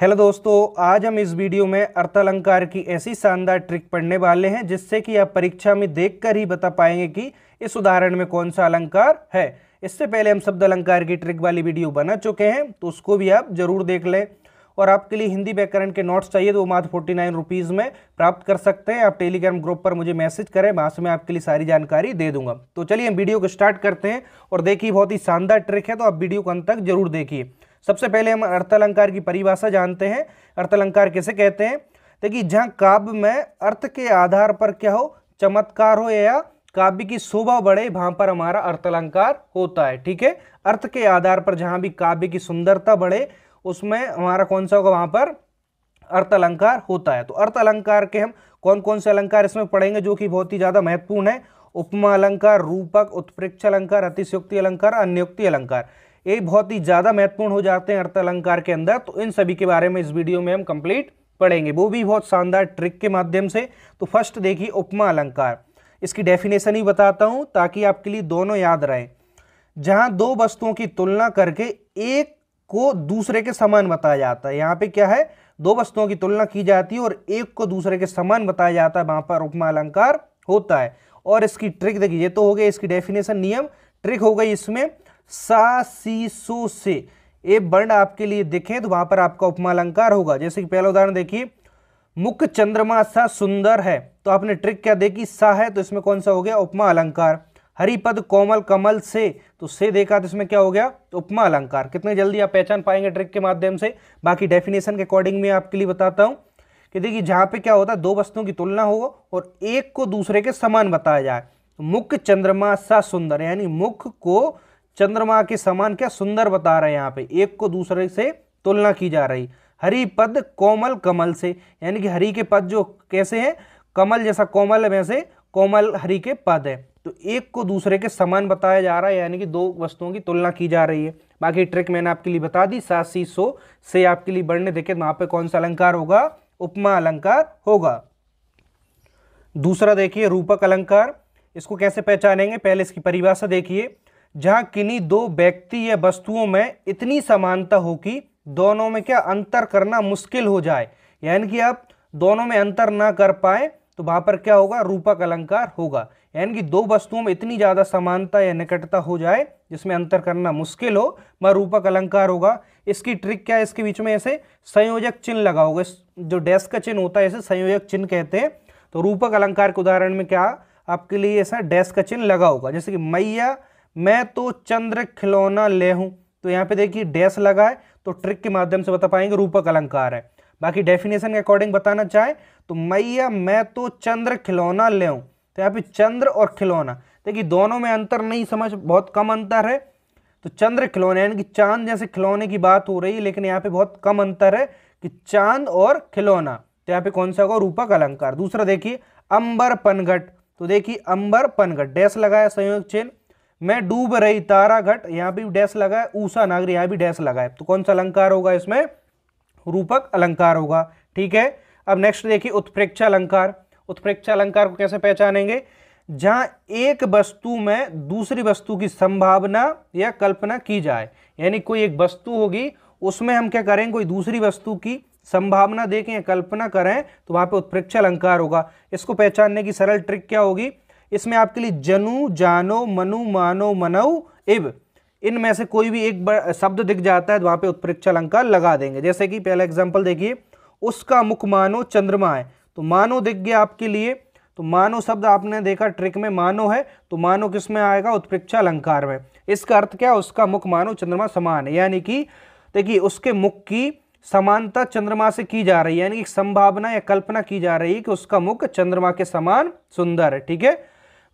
hello दोस्तों आज हम इस वीडियो में अर्थ अलंकार की ऐसी शानदार ट्रिक पढ़ने वाले हैं जिससे कि आप परीक्षा में देखकर ही बता पाएंगे कि इस उदाहरण में कौन सा अलंकार है इससे पहले हम शब्द अलंकार की ट्रिक वाली वीडियो बना चुके हैं तो उसको भी आप जरूर देख लें और आपके लिए हिंदी व्याकरण के नोट्स चाहिए तो वो मात्र फोर्टी नाइन रुपीज़ में प्राप्त कर सकते हैं आप टेलीग्राम ग्रुप पर मुझे मैसेज करें वहाँ से मैं आपके लिए सारी जानकारी दे दूंगा तो चलिए हम वीडियो को स्टार्ट करते हैं और देखिए बहुत ही शानदार ट्रिक है तो आप वीडियो को अंत तक जरूर देखिए सबसे पहले हम अर्थ अलंकार की परिभाषा जानते हैं अर्थ अलंकार कैसे कहते हैं देखिए जहाँ काव्य में अर्थ के आधार पर क्या हो चमत्कार हो या काव्य की शोभा बढ़े वहाँ पर हमारा अर्थ अलंकार होता है ठीक है अर्थ के आधार पर जहाँ भी काव्य की सुंदरता बढ़े उसमें हमारा कौन सा होगा वहाँ पर अर्थ अलंकार होता है तो अर्थ अलंकार के हम कौन कौन से अलंकार इसमें पढ़ेंगे जो कि बहुत ही ज़्यादा महत्वपूर्ण है उपमा अलंकार रूपक उत्प्रेक्ष अलंकार अतिशयोक्ति अलंकार अन्योक्ति अलंकार ये बहुत ही ज़्यादा महत्वपूर्ण हो जाते हैं अर्थ अलंकार के अंदर तो इन सभी के बारे में इस वीडियो में हम कंप्लीट पढ़ेंगे वो भी बहुत शानदार ट्रिक के माध्यम से तो फर्स्ट देखिए उपमा अलंकार इसकी डेफिनेशन ही बताता हूं ताकि आपके लिए दोनों याद रहे जहां दो वस्तुओं की तुलना करके एक को दूसरे के समान बताया जाता है यहाँ पे क्या है दो वस्तुओं की तुलना की जाती है और एक को दूसरे के समान बताया जाता है वहां पर उपमा अलंकार होता है और इसकी ट्रिक देखिए ये तो हो गई इसकी डेफिनेशन नियम ट्रिक हो गई इसमें सा सी सो से ये वर्ण आपके लिए देखें तो वहां पर आपका उपमा अलंकार होगा जैसे कि पहला उदाहरण देखिए मुख चंद्रमा सा सुंदर है तो आपने ट्रिक क्या देखी सा है तो इसमें कौन सा हो गया उपमा अलंकार हरिपद कोमल कमल से तो से देखा तो इसमें क्या हो गया तो उपमा अलंकार कितने जल्दी आप पहचान पाएंगे ट्रिक के माध्यम से बाकी डेफिनेशन के अकॉर्डिंग में आपके लिए बताता हूं कि देखिए जहां पे क्या होता है दो वस्तुओं की तुलना हो और एक को दूसरे के समान बताया जाए मुख चंद्रमा सा सुंदर यानी मुख को चंद्रमा के समान क्या सुंदर बता रहे हैं यहाँ पे एक को दूसरे से तुलना की जा रही हरी पद कोमल कमल से यानी कि हरि के पद जो कैसे हैं कमल जैसा कोमल है वैसे कोमल हरि के पद है तो एक को दूसरे के समान बताया जा रहा है यानी कि दो वस्तुओं की तुलना की जा रही है बाकी ट्रिक मैंने आपके लिए बता दी सात सी सो से आपके लिए बढ़ने देखे तो वहाँ पर कौन सा अलंकार होगा उपमा अलंकार होगा दूसरा देखिए रूपक अलंकार इसको कैसे पहचानेंगे पहले इसकी परिभाषा देखिए जहाँ किन्हीं दो व्यक्ति या वस्तुओं में इतनी समानता हो कि दोनों में क्या अंतर करना मुश्किल हो जाए यानी कि आप दोनों में अंतर ना कर पाए तो वहाँ पर क्या होगा रूपक अलंकार होगा यानी कि दो वस्तुओं में इतनी ज़्यादा समानता या निकटता हो जाए जिसमें अंतर करना मुश्किल हो वह रूपक अलंकार होगा इसकी ट्रिक क्या है इसके बीच में ऐसे संयोजक चिन्ह लगा होगा जो डेस्क का चिन्ह होता है ऐसे संयोजक चिन्ह कहते हैं तो रूपक अलंकार के उदाहरण में क्या आपके लिए ऐसा डेस्क का चिन्ह लगा होगा जैसे कि मैया मैं तो चंद्र खिलौना ले हूं तो यहाँ पे देखिए डैस लगा है तो ट्रिक के माध्यम से बता पाएंगे रूपक अलंकार है बाकी डेफिनेशन के अकॉर्डिंग बताना चाहे तो मैया मैं तो चंद्र खिलौना ले हूं तो यहाँ पे चंद्र और खिलौना देखिए दोनों में अंतर नहीं समझ बहुत कम अंतर है तो चंद्र खिलौने यानी कि चांद जैसे खिलौने की बात हो रही है लेकिन यहाँ पे बहुत कम अंतर है कि चांद और खिलौना तो यहाँ पे कौन सा होगा रूपक अलंकार दूसरा देखिए अंबर पनघट तो देखिए अंबर पनघट डैश लगाया संयोग चिन्ह मैं डूब रही तारा घट यहां भी डैश लगा है ऊषा नागरी यहां भी डैश लगा है तो कौन सा अलंकार होगा इसमें रूपक अलंकार होगा ठीक है अब नेक्स्ट देखिए उत्प्रेक्षा अलंकार उत्प्रेक्षा अलंकार को कैसे पहचानेंगे जहां एक वस्तु में दूसरी वस्तु की संभावना या कल्पना की जाए यानी कोई एक वस्तु होगी उसमें हम क्या करें कोई दूसरी वस्तु की संभावना देखें या कल्पना करें तो वहां पे उत्प्रेक्षा अलंकार होगा इसको पहचानने की सरल ट्रिक क्या होगी इसमें आपके लिए जनु जानो मनु मानो मनऊ इब इनमें से कोई भी एक शब्द दिख जाता है तो वहां पे उत्प्रेक्षा अलंकार लगा देंगे जैसे कि पहला एग्जाम्पल देखिए उसका मुख मानो चंद्रमा है तो मानो दिख गया आपके लिए तो मानो शब्द आपने देखा ट्रिक में मानो है तो मानो किस में आएगा उत्प्रेक्षा अलंकार में इसका अर्थ क्या उसका मुख मानो चंद्रमा समान है यानी कि देखिए उसके मुख की समानता चंद्रमा से की जा रही है यानी कि संभावना या कल्पना की जा रही है कि उसका मुख चंद्रमा के समान सुंदर है ठीक है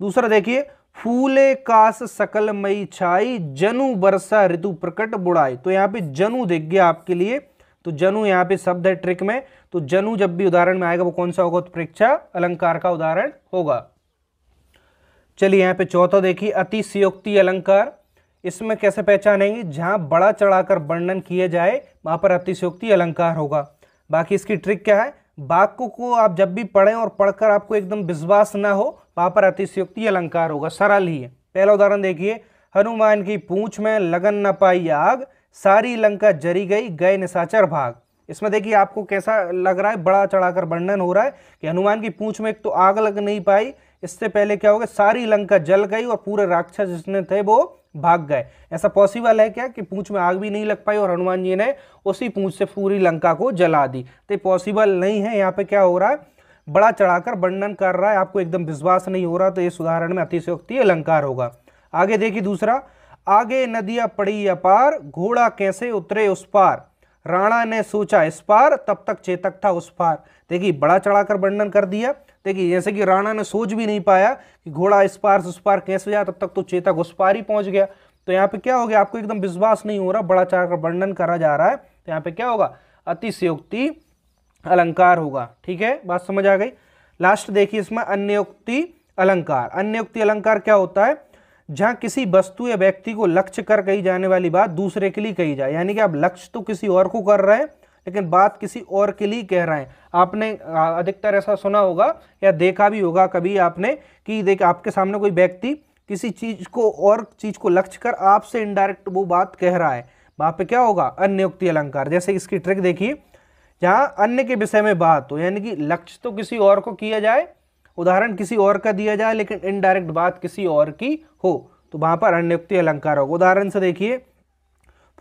दूसरा देखिए फूले कास सकल मई छाई जनु वर्षा ऋतु प्रकट बुड़ाई तो यहाँ पे जनु देख गया आपके लिए तो जनु यहाँ पे शब्द है ट्रिक में तो जनु जब भी उदाहरण में आएगा वो कौन सा होगा तो परीक्षा अलंकार का उदाहरण होगा चलिए यहाँ पे चौथा देखिए अतिशयोक्ति अलंकार इसमें कैसे पहचानेंगे जहाँ बड़ा चढ़ाकर वर्णन किया जाए वहाँ पर अतिशयोक्ति अलंकार होगा बाकी इसकी ट्रिक क्या है वाक्य को आप जब भी पढ़ें और पढ़कर आपको एकदम विश्वास ना हो वहां पर अतिशयुक्ति अलंकार होगा सरल ही है पहला उदाहरण देखिए हनुमान की पूंछ में लगन न पाई आग सारी लंका जरी गई गए निशाचर भाग इसमें देखिए आपको कैसा लग रहा है बड़ा चढ़ाकर वर्णन हो रहा है कि हनुमान की पूंछ में एक तो आग लग नहीं पाई इससे पहले क्या होगा सारी लंका जल गई और पूरे राक्षस जिसने थे वो भाग गए ऐसा पॉसिबल है क्या कि पूंछ में आग भी नहीं लग पाई और हनुमान जी ने उसी पूंछ से पूरी लंका को जला दी तो पॉसिबल नहीं है यहाँ पे क्या हो रहा है बड़ा चढ़ाकर वर्णन कर रहा है आपको एकदम विश्वास नहीं हो रहा तो इस उदाहरण में अतिशयोक्ति अलंकार होगा आगे देखिए दूसरा आगे नदियां पड़ी अपार घोड़ा कैसे उतरे उस पार राणा ने सोचा इस पार तब तक चेतक था उस पार देखिए बड़ा चढ़ाकर वर्णन कर दिया देखिए जैसे कि राणा ने सोच भी नहीं पाया कि घोड़ा इस पार से उस पार कैसे जाए तब तक तो चेतक उस पार ही पहुंच गया तो यहाँ पे क्या हो गया आपको एकदम विश्वास नहीं हो रहा बड़ा चढ़ाकर वर्णन करा जा रहा है तो यहाँ पे क्या होगा अतिशयोक्ति अलंकार होगा ठीक है बात समझ आ गई लास्ट देखिए इसमें अन्योक्ति अलंकार अन्योक्ति अलंकार क्या होता है जहाँ किसी वस्तु या व्यक्ति को लक्ष्य कर कही जाने वाली बात दूसरे के लिए कही जाए यानी कि आप लक्ष्य तो किसी और को कर रहे हैं लेकिन बात किसी और के लिए कह रहे हैं आपने अधिकतर ऐसा सुना होगा या देखा भी होगा कभी आपने कि देख आपके सामने कोई व्यक्ति किसी चीज़ को और चीज़ को लक्ष्य कर आपसे इनडायरेक्ट वो बात कह रहा है वहाँ पे क्या होगा अन्योक्ति अलंकार जैसे इसकी ट्रिक देखिए जहां अन्य के विषय में बात हो यानी कि लक्ष्य तो किसी और को किया जाए उदाहरण किसी और का दिया जाए लेकिन इनडायरेक्ट बात किसी और की हो तो वहां पर अन्युक्ति अलंकार होगा उदाहरण से देखिए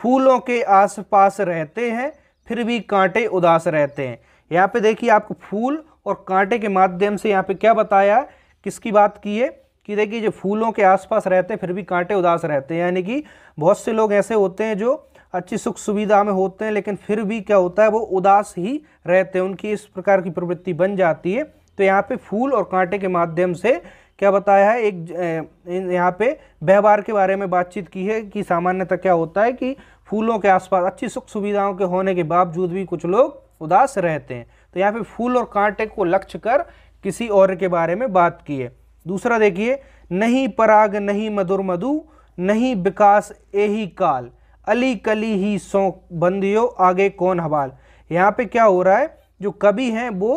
फूलों के आसपास रहते हैं फिर भी कांटे उदास रहते हैं यहाँ पे देखिए आपको फूल और कांटे के माध्यम से यहाँ पे क्या बताया किसकी बात की है कि देखिए जो फूलों के आसपास रहते हैं फिर भी कांटे उदास रहते हैं यानी कि बहुत से लोग ऐसे होते हैं जो अच्छी सुख सुविधा में होते हैं लेकिन फिर भी क्या होता है वो उदास ही रहते हैं उनकी इस प्रकार की प्रवृत्ति बन जाती है तो यहाँ पे फूल और कांटे के माध्यम से क्या बताया है एक यहाँ पे व्यवहार के बारे में बातचीत की है कि सामान्यतः क्या होता है कि फूलों के आसपास अच्छी सुख सुविधाओं के होने के बावजूद भी कुछ लोग उदास रहते हैं तो यहाँ पे फूल और कांटे को लक्ष्य कर किसी और के बारे में बात की है दूसरा देखिए नहीं पराग नहीं मधुर मधु नहीं विकास यही काल अली कली ही सौंक बंदियो आगे कौन हवाल यहाँ पे क्या हो रहा है जो कवि हैं वो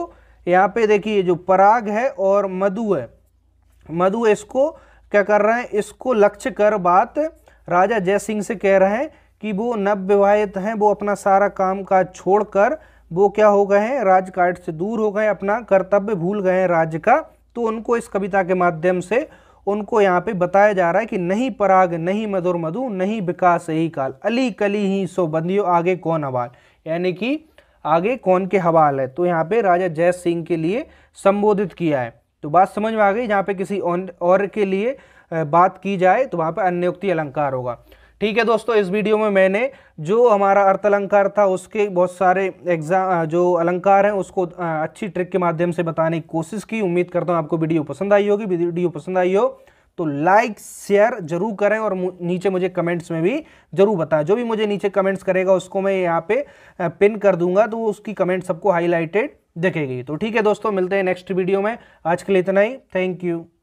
यहाँ पे देखिए जो पराग है और मधु है मधु इसको क्या कर रहे हैं इसको लक्ष्य कर बात राजा जय सिंह से कह रहे हैं कि वो नवविवाहित हैं वो अपना सारा काम काज छोड़कर वो क्या हो गए हैं राजकाट से दूर हो गए अपना कर्तव्य भूल गए हैं राज्य का तो उनको इस कविता के माध्यम से उनको यहाँ पे बताया जा रहा है कि नहीं पराग नहीं मधुर मधु नहीं विकास सही काल अली कली ही सो बंदियो आगे कौन हवाल यानी कि आगे कौन के हवाल है तो यहाँ पे राजा जय सिंह के लिए संबोधित किया है तो बात समझ में आ गई जहाँ पे किसी और के लिए बात की जाए तो वहाँ पर अन्योक्ति अलंकार होगा ठीक है दोस्तों इस वीडियो में मैंने जो हमारा अर्थ अलंकार था उसके बहुत सारे एग्जाम जो अलंकार हैं उसको अच्छी ट्रिक के माध्यम से बताने की कोशिश की उम्मीद करता हूँ आपको वीडियो पसंद आई होगी वीडियो पसंद आई हो तो लाइक शेयर जरूर करें और नीचे मुझे कमेंट्स में भी जरूर बताएं जो भी मुझे नीचे कमेंट्स करेगा उसको मैं यहाँ पे पिन कर दूंगा तो उसकी कमेंट सबको हाईलाइटेड दिखेगी तो ठीक है दोस्तों मिलते हैं नेक्स्ट वीडियो में आज के लिए इतना ही थैंक यू